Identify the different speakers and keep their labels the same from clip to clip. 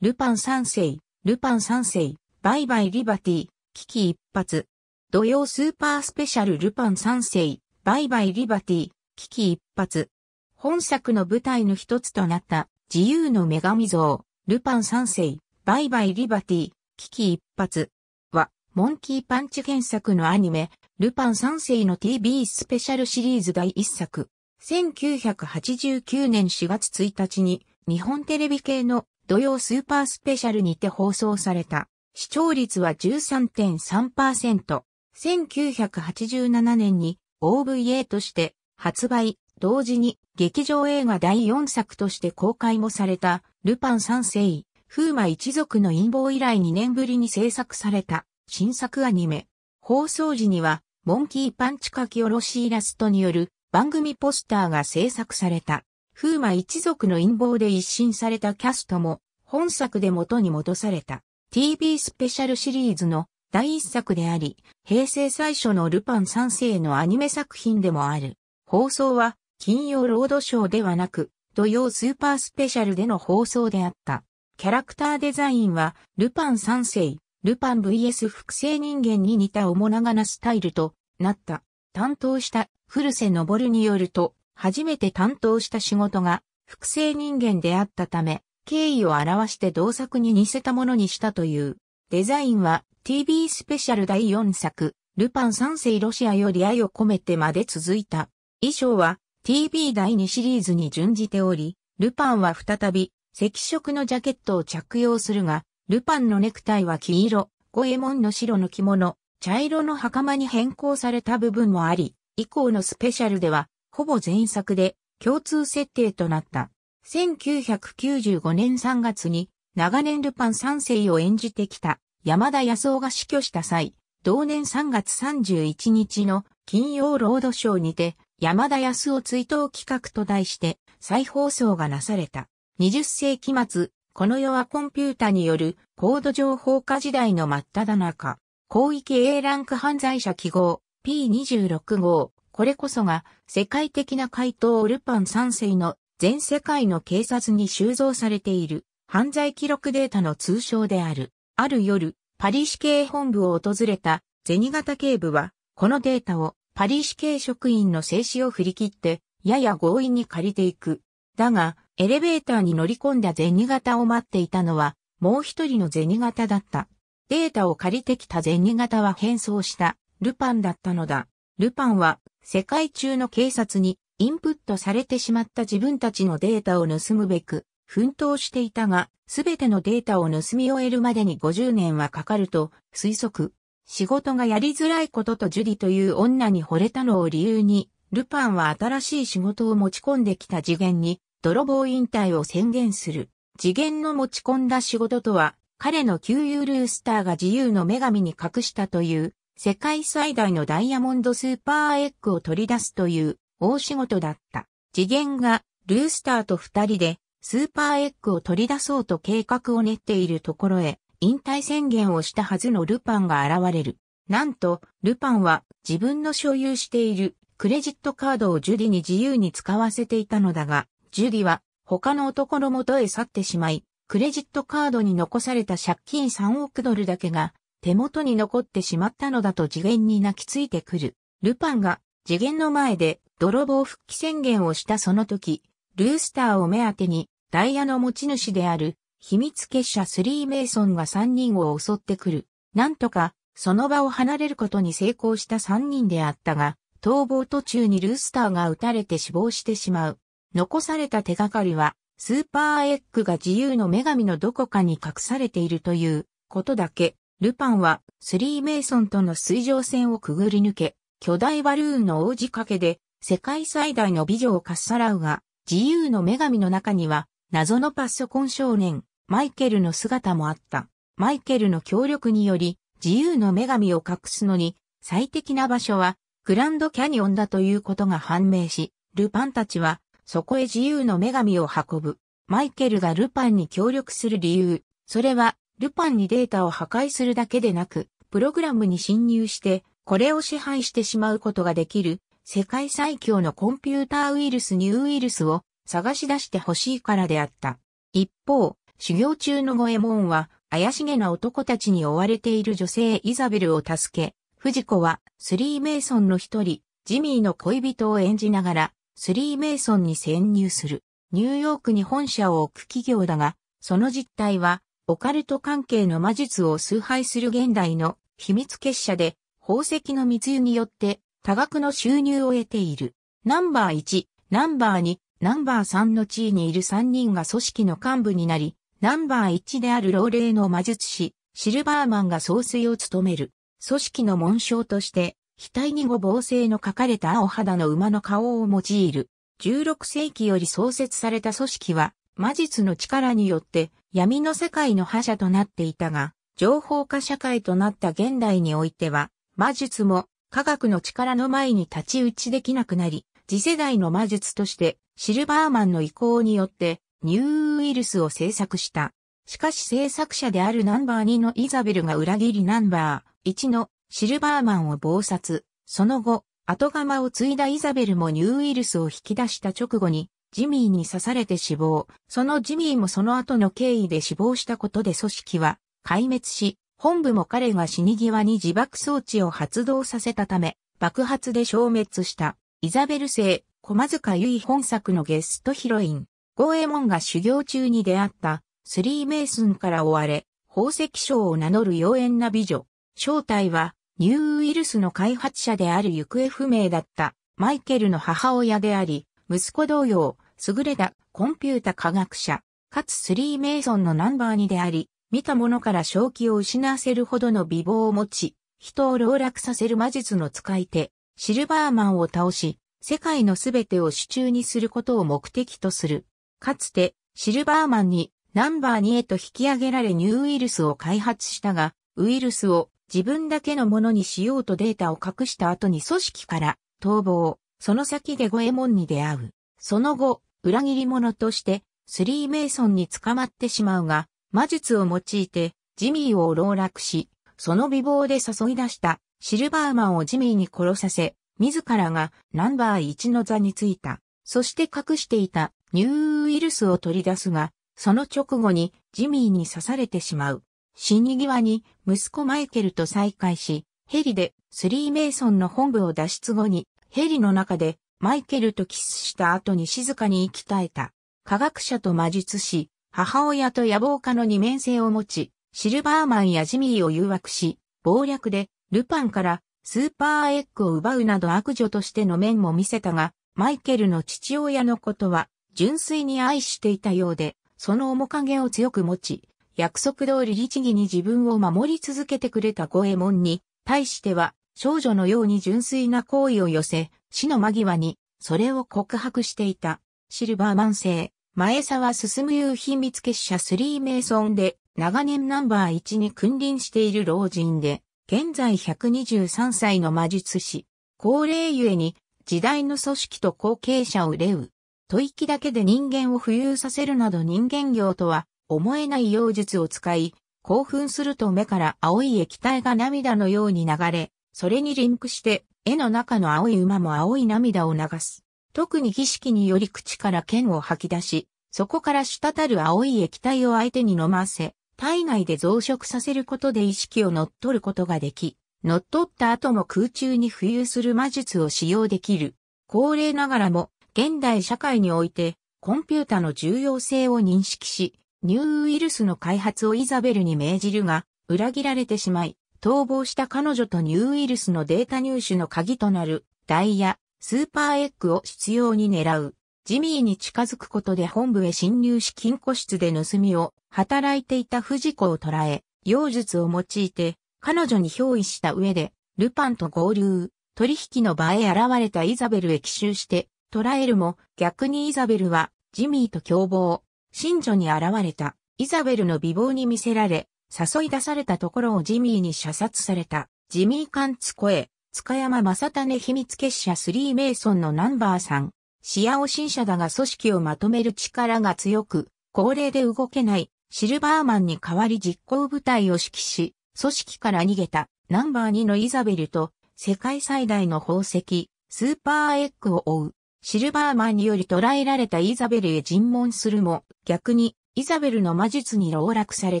Speaker 1: ルパン三世、ルパン三世、バイバイリバティ、危機一発。土曜スーパースペシャルルパン三世、バイバイリバティ、危機一発。本作の舞台の一つとなった自由の女神像、ルパン三世、バイバイリバティ、危機一発は、モンキーパンチ原作のアニメ、ルパン三世の TV スペシャルシリーズ第一作。1989年4月1日に日本テレビ系の土曜スーパースペシャルにて放送された。視聴率は13.3%。1987年に OVA として発売、同時に劇場映画第4作として公開もされた、ルパン三世、風魔一族の陰謀以来2年ぶりに制作された新作アニメ。放送時には、モンキーパンチ書き下ろしイラストによる番組ポスターが制作された。風魔一族の陰謀で一新されたキャストも、本作で元に戻された TV スペシャルシリーズの第一作であり、平成最初のルパン三世のアニメ作品でもある。放送は、金曜ロードショーではなく、土曜スーパースペシャルでの放送であった。キャラクターデザインは、ルパン三世、ルパン VS 複製人間に似た面長なスタイルとなった。担当した、古瀬昇によると、初めて担当した仕事が複製人間であったため、敬意を表して同作に似せたものにしたという。デザインは TV スペシャル第4作、ルパン三世ロシアより愛を込めてまで続いた。衣装は TV 第2シリーズに準じており、ルパンは再び赤色のジャケットを着用するが、ルパンのネクタイは黄色、五右衛門の白の着物、茶色の袴に変更された部分もあり、以降のスペシャルではほぼ全作で共通設定となった。1995年3月に長年ルパン三世を演じてきた山田康夫が死去した際、同年3月31日の金曜ロードショーにて山田康夫追悼企画と題して再放送がなされた。20世紀末、この世はコンピュータによる高度情報化時代の真っ只中。広域 A ランク犯罪者記号 P26 号これこそが世界的な怪盗ルパン3世の全世界の警察に収蔵されている犯罪記録データの通称である。ある夜、パリ市警本部を訪れた銭形警部は、このデータをパリ市警職員の制止を振り切って、やや強引に借りていく。だが、エレベーターに乗り込んだ銭形を待っていたのは、もう一人の銭形だった。データを借りてきた銭形は変装した、ルパンだったのだ。ルパンは、世界中の警察にインプットされてしまった自分たちのデータを盗むべく、奮闘していたが、すべてのデータを盗み終えるまでに50年はかかると推測。仕事がやりづらいこととジュリという女に惚れたのを理由に、ルパンは新しい仕事を持ち込んできた次元に、泥棒引退を宣言する。次元の持ち込んだ仕事とは、彼の旧友ルースターが自由の女神に隠したという世界最大のダイヤモンドスーパーエッグを取り出すという大仕事だった。次元がルースターと二人でスーパーエッグを取り出そうと計画を練っているところへ引退宣言をしたはずのルパンが現れる。なんと、ルパンは自分の所有しているクレジットカードをジュディに自由に使わせていたのだが、ジュディは他の男の元へ去ってしまい、クレジットカードに残された借金3億ドルだけが手元に残ってしまったのだと次元に泣きついてくる。ルパンが次元の前で泥棒復帰宣言をしたその時、ルースターを目当てにダイヤの持ち主である秘密結社スリーメイソンが3人を襲ってくる。なんとかその場を離れることに成功した3人であったが、逃亡途中にルースターが撃たれて死亡してしまう。残された手がかりは、スーパーエッグが自由の女神のどこかに隠されているということだけ。ルパンは、スリーメイソンとの水上戦をくぐり抜け、巨大バルーンの王子掛けで、世界最大の美女をかっさらうが、自由の女神の中には、謎のパソコン少年、マイケルの姿もあった。マイケルの協力により、自由の女神を隠すのに、最適な場所は、グランドキャニオンだということが判明し、ルパンたちは、そこへ自由の女神を運ぶ。マイケルがルパンに協力する理由、それは、ルパンにデータを破壊するだけでなく、プログラムに侵入して、これを支配してしまうことができる、世界最強のコンピューターウイルスニューウイルスを探し出してほしいからであった。一方、修行中のゴエモンは、怪しげな男たちに追われている女性イザベルを助け、藤子は、スリーメイソンの一人、ジミーの恋人を演じながら、スリーメイソンに潜入する。ニューヨークに本社を置く企業だが、その実態は、オカルト関係の魔術を崇拝する現代の秘密結社で、宝石の密輸によって多額の収入を得ている。ナンバー1、ナンバー2、ナンバー3の地位にいる3人が組織の幹部になり、ナンバー1である老齢の魔術師、シルバーマンが総帥を務める。組織の紋章として、額にご防星の書かれた青肌の馬の顔を用いる。16世紀より創設された組織は、魔術の力によって闇の世界の覇者となっていたが、情報化社会となった現代においては、魔術も科学の力の前に立ち打ちできなくなり、次世代の魔術としてシルバーマンの意向によってニューウイルスを制作した。しかし制作者であるナンバー2のイザベルが裏切りナンバー1のシルバーマンを謀殺。その後、後釜を継いだイザベルもニューウイルスを引き出した直後にジミーに刺されて死亡、そのジミーもその後の経緯で死亡したことで組織は壊滅し、本部も彼が死に際に自爆装置を発動させたため、爆発で消滅した、イザベル製、駒塚優衣本作のゲストヒロイン、ゴーエモンが修行中に出会った、スリーメイスンから追われ、宝石賞を名乗る妖艶な美女。正体は、ニューウイルスの開発者である行方不明だった、マイケルの母親であり、息子同様、優れたコンピュータ科学者、かつスリーメイソンのナンバー2であり、見たものから正気を失わせるほどの美貌を持ち、人を狼落させる魔術の使い手、シルバーマンを倒し、世界のすべてを手中にすることを目的とする。かつて、シルバーマンにナンバー2へと引き上げられニューウイルスを開発したが、ウイルスを自分だけのものにしようとデータを隠した後に組織から逃亡、その先でゴエモンに出会う。その後、裏切り者として、スリーメイソンに捕まってしまうが、魔術を用いて、ジミーを籠絡し、その美貌で誘い出したシルバーマンをジミーに殺させ、自らがナンバー1の座についた。そして隠していたニューウイルスを取り出すが、その直後にジミーに刺されてしまう。死に際に息子マイケルと再会し、ヘリでスリーメイソンの本部を脱出後に、ヘリの中でマイケルとキスした後に静かに息絶えた。科学者と魔術師、母親と野望家の二面性を持ち、シルバーマンやジミーを誘惑し、暴略で、ルパンからスーパーエッグを奪うなど悪女としての面も見せたが、マイケルの父親のことは、純粋に愛していたようで、その面影を強く持ち、約束通り律儀に自分を守り続けてくれた五右衛門に、対しては、少女のように純粋な行為を寄せ、死の間際に、それを告白していた、シルバーマン星、前沢進夕秘密結社イソンで、長年ナンバー1に君臨している老人で、現在123歳の魔術師、高齢ゆえに、時代の組織と後継者を憂う。吐息だけで人間を浮遊させるなど人間業とは思えない妖術を使い、興奮すると目から青い液体が涙のように流れ、それにリンクして絵の中の青い馬も青い涙を流す。特に儀式により口から剣を吐き出し、そこから滴る青い液体を相手に飲ませ、体内で増殖させることで意識を乗っ取ることができ、乗っ取った後も空中に浮遊する魔術を使用できる。高齢ながらも、現代社会において、コンピュータの重要性を認識し、ニューウイルスの開発をイザベルに命じるが、裏切られてしまい、逃亡した彼女とニューウイルスのデータ入手の鍵となるダイヤ、スーパーエッグを執拗に狙う。ジミーに近づくことで本部へ侵入し金庫室で盗みを働いていた藤子を捉え、妖術を用いて彼女に憑依した上で、ルパンと合流、取引の場へ現れたイザベルへ奇襲して捕らえるも逆にイザベルはジミーと共謀、新女に現れたイザベルの美貌に見せられ、誘い出されたところをジミーに射殺された、ジミー・カンツ声、塚山正種秘密結社3メイソンのナンバー3、視野を新社だが組織をまとめる力が強く、高齢で動けない、シルバーマンに代わり実行部隊を指揮し、組織から逃げた、ナンバー2のイザベルと、世界最大の宝石、スーパーエッグを追う。シルバーマンにより捕らえられたイザベルへ尋問するも、逆に、イザベルの魔術に籠絡され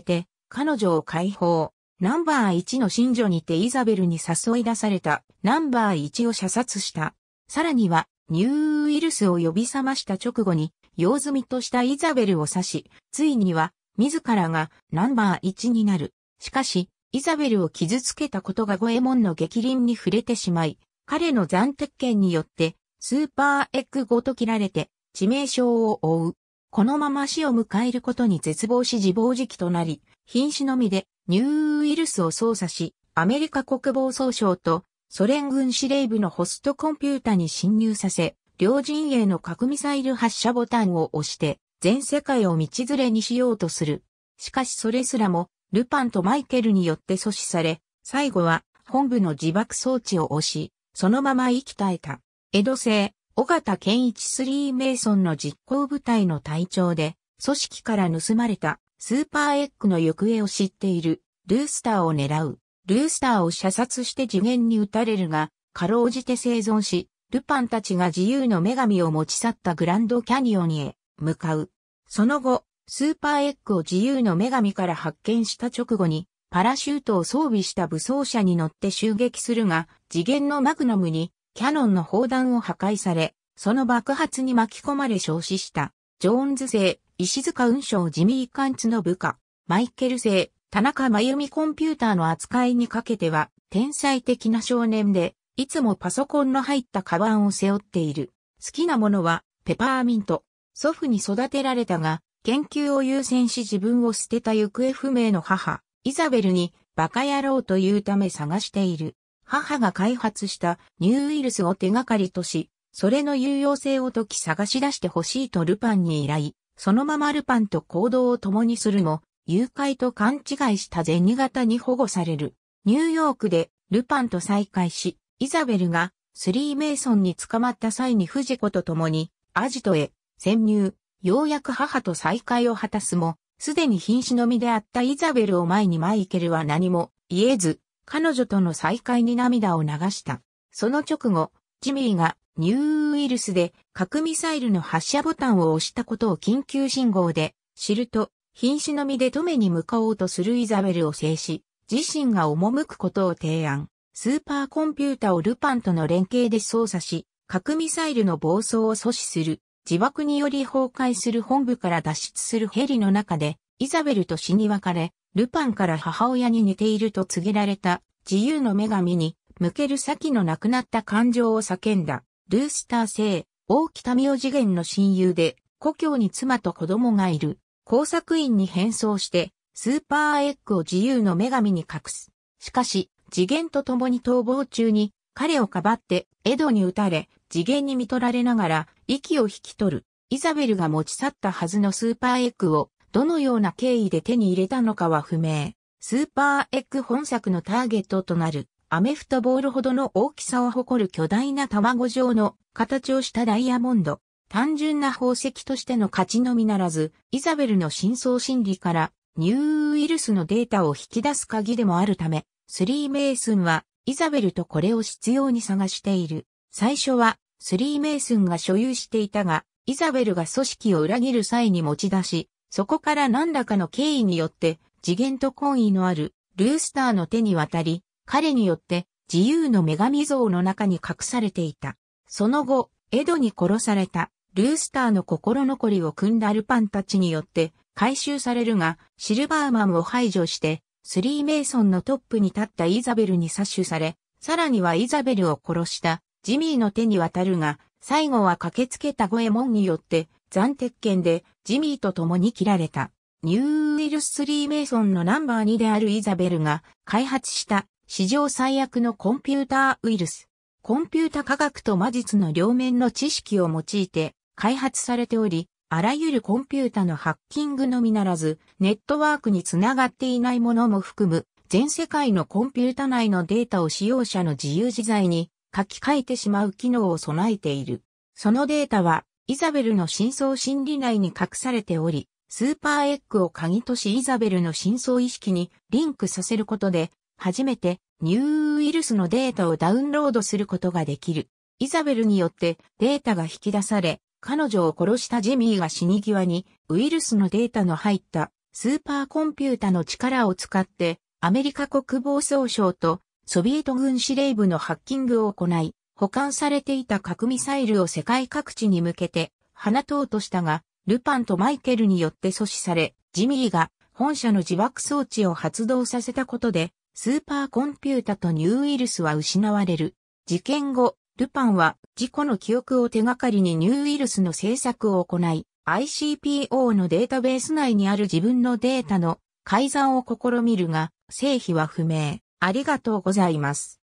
Speaker 1: て、彼女を解放。ナンバー1の新女にてイザベルに誘い出されたナンバー1を射殺した。さらには、ニューウイルスを呼び覚ました直後に、用済みとしたイザベルを刺し、ついには、自らがナンバー1になる。しかし、イザベルを傷つけたことがゴエモンの激鱗に触れてしまい、彼の残鉄剣によって、スーパーエッグごと切られて、致命傷を負う。このまま死を迎えることに絶望し自暴自棄となり、品種のみでニューウイルスを操作し、アメリカ国防総省とソ連軍司令部のホストコンピュータに侵入させ、両陣営の核ミサイル発射ボタンを押して、全世界を道連れにしようとする。しかしそれすらも、ルパンとマイケルによって阻止され、最後は本部の自爆装置を押し、そのまま息絶えた。江戸製、尾形健一スリーメイソンの実行部隊の隊長で、組織から盗まれたスーパーエッグの行方を知っている、ルースターを狙う。ルースターを射殺して次元に撃たれるが、かろうじて生存し、ルパンたちが自由の女神を持ち去ったグランドキャニオンへ向かう。その後、スーパーエッグを自由の女神から発見した直後に、パラシュートを装備した武装車に乗って襲撃するが、次元のマグナムにキャノンの砲弾を破壊され、その爆発に巻き込まれ焼死した。ジョーンズ製石塚雲章ジミー・カンツの部下、マイケル製、田中真由美コンピューターの扱いにかけては、天才的な少年で、いつもパソコンの入ったカバンを背負っている。好きなものは、ペパーミント。祖父に育てられたが、研究を優先し自分を捨てた行方不明の母、イザベルに、バカ野郎というため探している。母が開発したニューウイルスを手がかりとし、それの有用性を解き探し出してほしいとルパンに依頼。そのままルパンと行動を共にするも、誘拐と勘違いした銭形に保護される。ニューヨークでルパンと再会し、イザベルがスリーメイソンに捕まった際にフジコと共にアジトへ潜入、ようやく母と再会を果たすも、すでに瀕死の身であったイザベルを前にマイケルは何も言えず、彼女との再会に涙を流した。その直後、ジミーがニューウイルスで核ミサイルの発射ボタンを押したことを緊急信号で知ると、瀕死の身で止めに向かおうとするイザベルを制し、自身が赴くことを提案。スーパーコンピュータをルパンとの連携で操作し、核ミサイルの暴走を阻止する、自爆により崩壊する本部から脱出するヘリの中で、イザベルと死に別れ、ルパンから母親に似ていると告げられた自由の女神に向ける先の亡くなった感情を叫んだ。ルースター製、大北明次元の親友で、故郷に妻と子供がいる、工作員に変装して、スーパーエッグを自由の女神に隠す。しかし、次元と共に逃亡中に、彼をかばって、エドに撃たれ、次元に見取られながら、息を引き取る。イザベルが持ち去ったはずのスーパーエッグを、どのような経緯で手に入れたのかは不明。スーパーエッグ本作のターゲットとなる、アメフトボールほどの大きさを誇る巨大な卵状の形をしたダイヤモンド。単純な宝石としての価値のみならず、イザベルの深層心理からニューウイルスのデータを引き出す鍵でもあるため、スリーメイスンはイザベルとこれを執拗に探している。最初はスリーメイスンが所有していたが、イザベルが組織を裏切る際に持ち出し、そこから何らかの経緯によって次元と懇意のあるルースターの手に渡り、彼によって自由の女神像の中に隠されていた。その後、エドに殺されたルースターの心残りを組んだルパンたちによって回収されるが、シルバーマンを排除して、スリーメイソンのトップに立ったイザベルに殺取され、さらにはイザベルを殺したジミーの手に渡るが、最後は駆けつけたゴエモンによって、残鉄剣でジミーと共に切られた。ニューウィルス・スリー・メイソンのナンバー2であるイザベルが開発した史上最悪のコンピューターウイルス。コンピュータ科学と魔術の両面の知識を用いて開発されており、あらゆるコンピュータのハッキングのみならず、ネットワークにつながっていないものも含む、全世界のコンピュータ内のデータを使用者の自由自在に書き換えてしまう機能を備えている。そのデータは、イザベルの真相心理内に隠されており、スーパーエッグを鍵としイザベルの真相意識にリンクさせることで、初めてニューウイルスのデータをダウンロードすることができる。イザベルによってデータが引き出され、彼女を殺したジミーが死に際にウイルスのデータの入ったスーパーコンピュータの力を使ってアメリカ国防総省とソビエト軍司令部のハッキングを行い、保管されていた核ミサイルを世界各地に向けて放とうとしたが、ルパンとマイケルによって阻止され、ジミーが本社の自爆装置を発動させたことでスーパーコンピュータとニューウイルスは失われる。事件後、ルパンは事故の記憶を手がかりにニューウイルスの制作を行い、ICPO のデータベース内にある自分のデータの改ざんを試みるが、成否は不明。ありがとうございます。